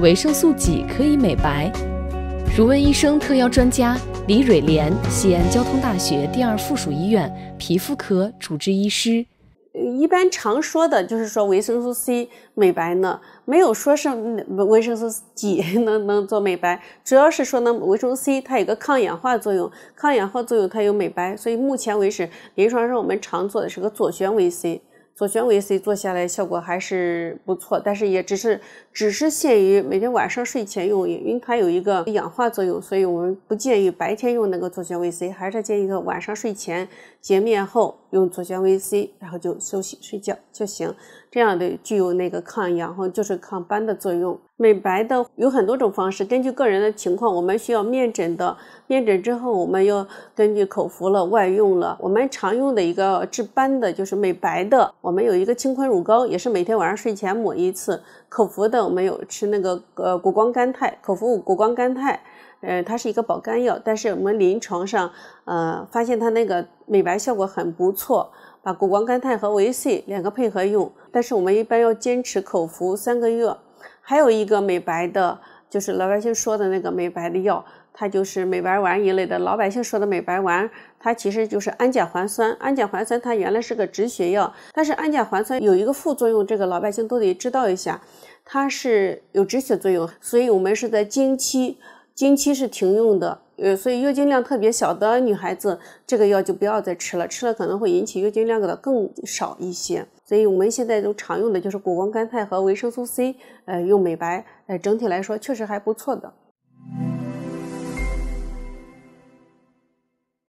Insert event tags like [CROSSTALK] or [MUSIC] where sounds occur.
维生素几可以美白？如问医生特邀专家李蕊莲，西安交通大学第二附属医院皮肤科主治医师。一般常说的就是说维生素 C 美白呢，没有说是维生素几 [LAUGHS] 能能做美白。主要是说呢，维生素 C 它有个抗氧化作用，抗氧化作用它有美白，所以目前为止临床上我们常做的是个左旋维 c 左旋维 C 做下来效果还是不错，但是也只是只是限于每天晚上睡前用，因为它有一个氧化作用，所以我们不建议白天用那个左旋维 C，还是建议个晚上睡前洁面后用左旋维 C，然后就休息睡觉就行。这样的具有那个抗氧化，就是抗斑的作用。美白的有很多种方式，根据个人的情况，我们需要面诊的，面诊之后，我们要根据口服了、外用了，我们常用的一个治斑的就是美白的。我们有一个清坤乳膏，也是每天晚上睡前抹一次，口服的。我们有吃那个呃谷胱甘肽，口服谷胱甘肽，呃，它是一个保肝药，但是我们临床上呃发现它那个美白效果很不错，把谷胱甘肽和维 C 两个配合用，但是我们一般要坚持口服三个月。还有一个美白的，就是老百姓说的那个美白的药。它就是美白丸一类的，老百姓说的美白丸，它其实就是氨甲环酸。氨甲环酸它原来是个止血药，但是氨甲环酸有一个副作用，这个老百姓都得知道一下，它是有止血作用，所以我们是在经期，经期是停用的。呃，所以月经量特别小的女孩子，这个药就不要再吃了，吃了可能会引起月经量的更少一些。所以我们现在都常用的就是谷胱甘肽和维生素 C，呃，用美白，呃，整体来说确实还不错的。